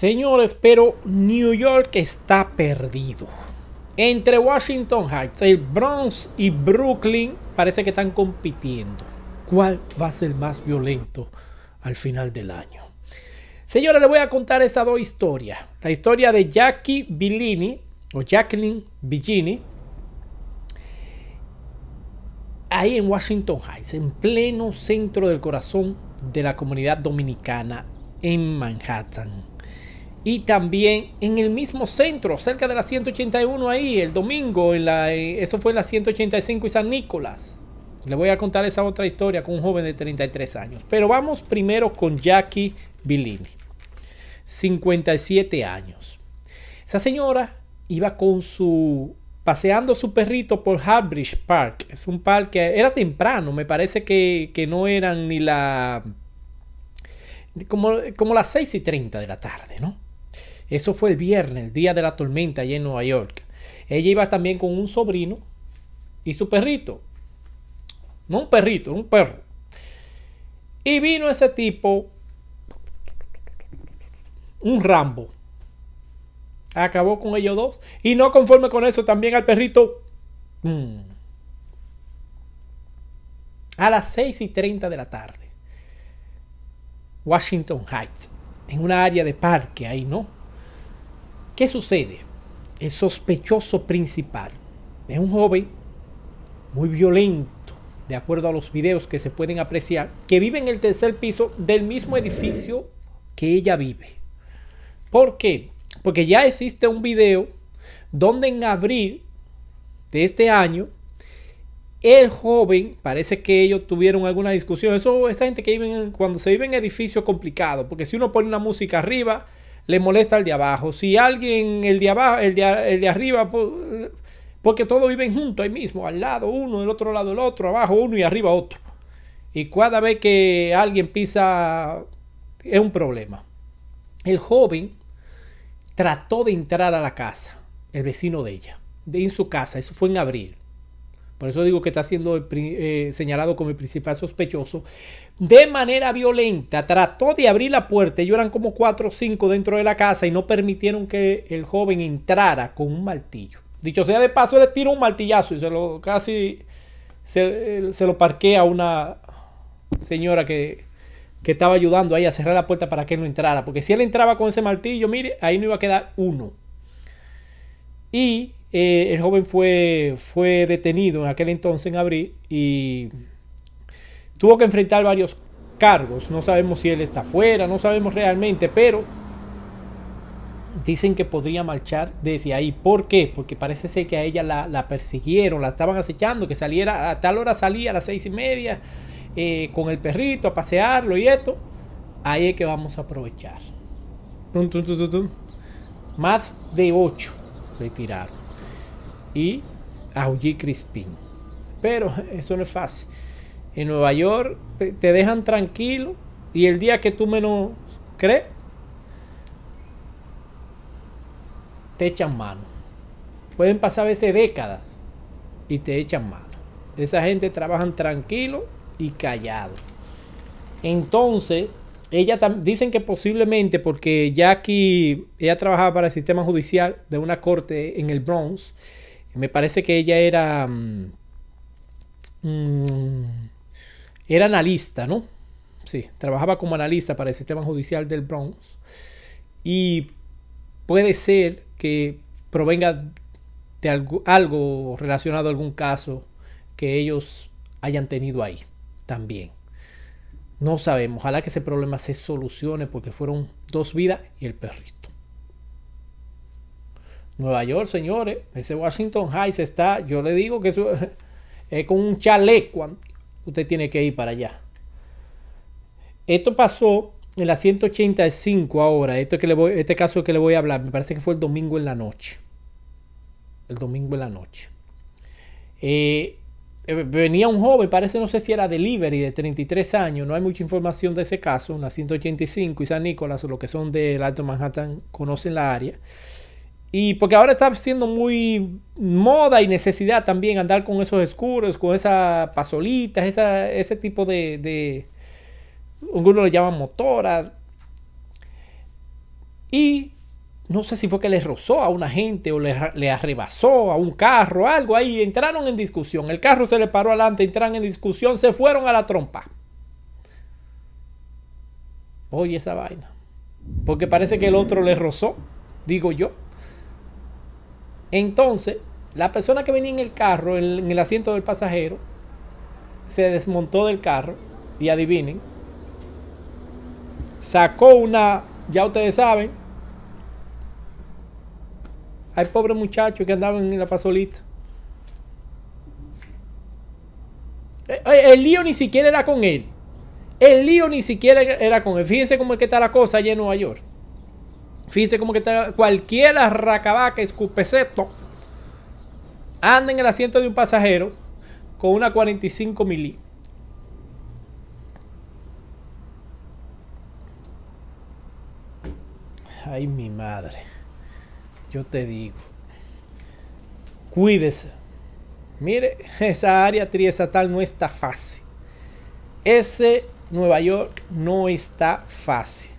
Señores, pero New York está perdido. Entre Washington Heights, el Bronx y Brooklyn parece que están compitiendo. ¿Cuál va a ser más violento al final del año? Señores, les voy a contar esas dos historias. La historia de Jackie Villini, o Jacqueline Villini. Ahí en Washington Heights, en pleno centro del corazón de la comunidad dominicana en Manhattan y también en el mismo centro, cerca de la 181 ahí, el domingo, eh, eso fue en la 185 y San Nicolás. Le voy a contar esa otra historia con un joven de 33 años. Pero vamos primero con Jackie Billini, 57 años. Esa señora iba con su paseando su perrito por Harbridge Park. Es un parque, era temprano, me parece que, no eran ni la como las 6 y 30 de la tarde, ¿no? Eso fue el viernes, el día de la tormenta allá en Nueva York. Ella iba también con un sobrino y su perrito. No un perrito, un perro. Y vino ese tipo, un Rambo. Acabó con ellos dos. Y no conforme con eso, también al perrito. Mm, a las 6 y 30 de la tarde. Washington Heights. En una área de parque ahí, ¿no? ¿Qué sucede? El sospechoso principal es un joven muy violento, de acuerdo a los videos que se pueden apreciar, que vive en el tercer piso del mismo edificio que ella vive. ¿Por qué? Porque ya existe un video donde en abril de este año el joven, parece que ellos tuvieron alguna discusión. Eso, esa gente que vive cuando se vive en edificios complicado, porque si uno pone una música arriba, le molesta al de abajo. Si alguien, el de abajo, el de, arriba, porque todos viven juntos ahí mismo, al lado uno, del otro lado el otro, abajo uno y arriba otro. Y cada vez que alguien pisa es un problema. El joven trató de entrar a la casa, el vecino de ella, de en su casa, eso fue en abril. Por eso digo que está siendo eh, señalado como el principal sospechoso. De manera violenta, trató de abrir la puerta. y eran como cuatro o cinco dentro de la casa y no permitieron que el joven entrara con un martillo. Dicho sea de paso, le tira un martillazo y se lo casi se, eh, lo parqué a una señora que, que estaba ayudando ahí a cerrar la puerta para que él no entrara. Porque si él entraba con ese martillo, mire, ahí no iba a quedar uno. Y eh, el joven fue, fue detenido en aquel entonces, en abril, y tuvo que enfrentar varios cargos. No sabemos si él está fuera, no sabemos realmente, pero dicen que podría marchar desde ahí. ¿Por qué? Porque parece ser que a ella la, persiguieron, la estaban acechando, que saliera a tal hora salía a las seis y media eh, con el perrito a pasearlo y esto. Ahí es que vamos a aprovechar. Más de ocho retiraron y a Uji Crispin. Pero eso no es fácil. En Nueva York eh, te dejan tranquilo y el día que tú menos crees, te echan mano. Pueden pasar a veces décadas y te echan mano. Esa gente trabajan tranquilo y callado. Entonces, ella dicen que posiblemente porque Jackie ella trabajaba para el sistema judicial de una corte en el Bronx me parece que ella era... Mm, mm, era analista, ¿no? Sí, trabajaba como analista para el sistema judicial del Bronx. Y puede ser que provenga de algo, algo relacionado a algún caso que ellos hayan tenido ahí también. No sabemos. Ojalá que ese problema se solucione porque fueron dos vidas y el perrito. Nueva York, señores, ese Washington Heights está, yo le digo que eso es con un chaleco. Usted tiene que ir para allá. Esto pasó en la 185 ahora. Este, que este caso que le voy a hablar, me parece que fue el domingo en la noche. El domingo en la noche. Eh, eh, venía un joven, parece no sé si era delivery de 33 años, no hay mucha información de ese caso, en la 185 y San Nicolás, o lo que son del Alto Manhattan, conocen la área. Y porque ahora está siendo muy moda y necesidad también andar con esos escuros, con esas pasolitas, ese tipo de, Algunos le llaman motora. Y no sé si fue que le rozó a una gente o le, le, arrebasó a un carro, algo ahí, entraron en discusión, el carro se le paró adelante, entraron en discusión, se fueron a la trompa. Oye esa vaina, porque parece que el otro le rozó, digo yo. Entonces, la persona que venía en el carro, en el asiento del pasajero, se desmontó del carro y adivinen, sacó una, ya ustedes saben, hay pobre muchacho que andaba en la pasolita. Eh, el lío ni siquiera era con él. El lío ni siquiera era con él. Fíjense cómo es que está la cosa allá en Nueva York. Fíjense como que está cualquiera racabaca, escupeceto, anda en el asiento de un pasajero con una 45 milí. Ay, mi madre. Yo te digo. Cuídese. Mire, esa área triestatal no está fácil. Ese Nueva York no está fácil.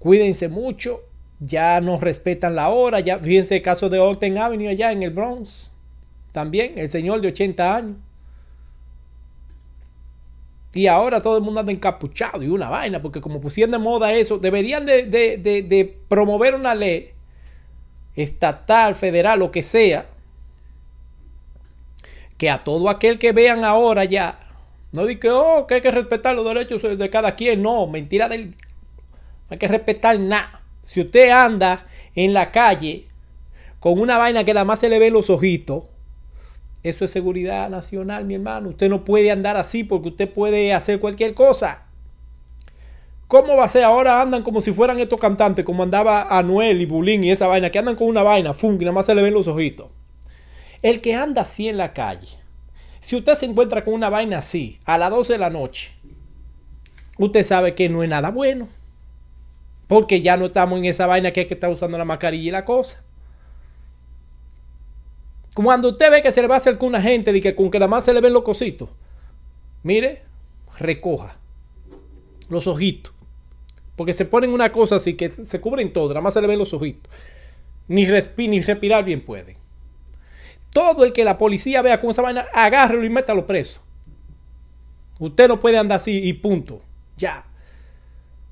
Cuídense mucho. Ya no respetan la hora. Ya fíjense el caso de Orton Avenue allá en el Bronx. También el señor de 80 años. Y ahora todo el mundo anda encapuchado y una vaina, porque como pusieron de moda eso, deberían de, promover una ley estatal, federal, lo que sea, que a todo aquel que vean ahora ya, no diga, oh, que hay que respetar los derechos de cada quien, no, mentira del hay que respetar nada. Si usted anda en la calle con una vaina que nada más se le ven los ojitos, eso es seguridad nacional, mi hermano. Usted no puede andar así porque usted puede hacer cualquier cosa. ¿Cómo va a ser? Ahora andan como si fueran estos cantantes, como andaba Anuel y Bulín y esa vaina, que andan con una vaina, fum, nada más se le ven los ojitos. El que anda así en la calle, si usted se encuentra con una vaina así a las 12 de la noche, usted sabe que no es nada bueno. Porque ya no estamos en esa vaina que es que está usando la mascarilla y la cosa. Cuando usted ve que se le va a con una gente y que con que la más se le ven los cositos, mire, recoja los ojitos. Porque se ponen una cosa así que se cubren todo, nada más se le ven los ojitos. Ni, ni respirar bien puede Todo el que la policía vea con esa vaina, agárrelo y métalo preso. Usted no puede andar así y punto. Ya.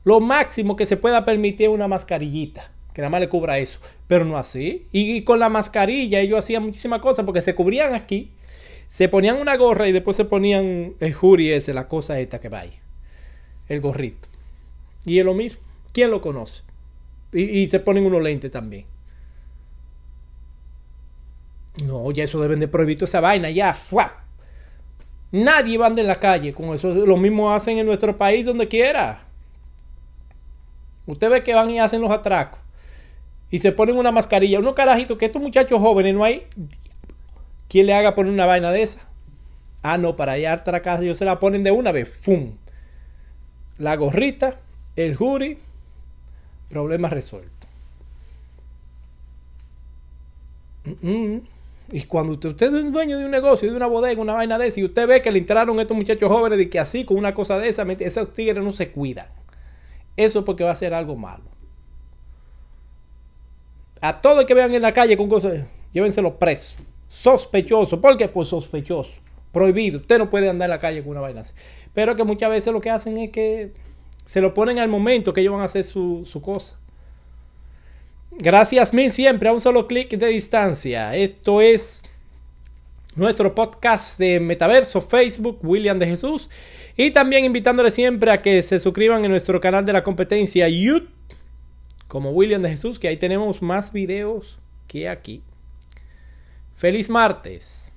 Lo máximo que se pueda permitir una mascarillita, que nada más le cubra eso, pero no así. Y, con la mascarilla ellos hacían muchísimas cosas porque se cubrían aquí, se ponían una gorra y después se ponían el eh, jury ese, la cosa esta que va ahí, el gorrito. Y es lo mismo, ¿quién lo conoce? Y, se ponen unos lentes también. No, ya eso deben de prohibir esa vaina, ya, fuap. Nadie va en la calle con eso. Lo mismo hacen en nuestro país, donde quiera. Usted ve que van y hacen los atracos y se ponen una mascarilla. Uno, carajito, que estos muchachos jóvenes no hay quien le haga poner una vaina de esa. Ah, no, para allá atracas, ellos se la ponen de una vez. ¡Fum! La gorrita, el jury, problema resuelto. Y cuando usted, usted, es dueño de un negocio, de una bodega, una vaina de esa, y usted ve que le entraron estos muchachos jóvenes y que así, con una cosa de esa, esas tigres no se cuidan. Eso porque va a ser algo malo. A todo el que vean en la calle con cosas, llévenselo preso. Sospechoso. ¿Por qué? Pues sospechoso. Prohibido. Usted no puede andar en la calle con una vaina Pero que muchas veces lo que hacen es que se lo ponen al momento que ellos van a hacer su, su cosa. Gracias mil siempre a un solo clic de distancia. Esto es nuestro podcast de Metaverso, Facebook, William de Jesús. Y también invitándoles siempre a que se suscriban en nuestro canal de la competencia YouTube, como William de Jesús, que ahí tenemos más videos que aquí. Feliz martes.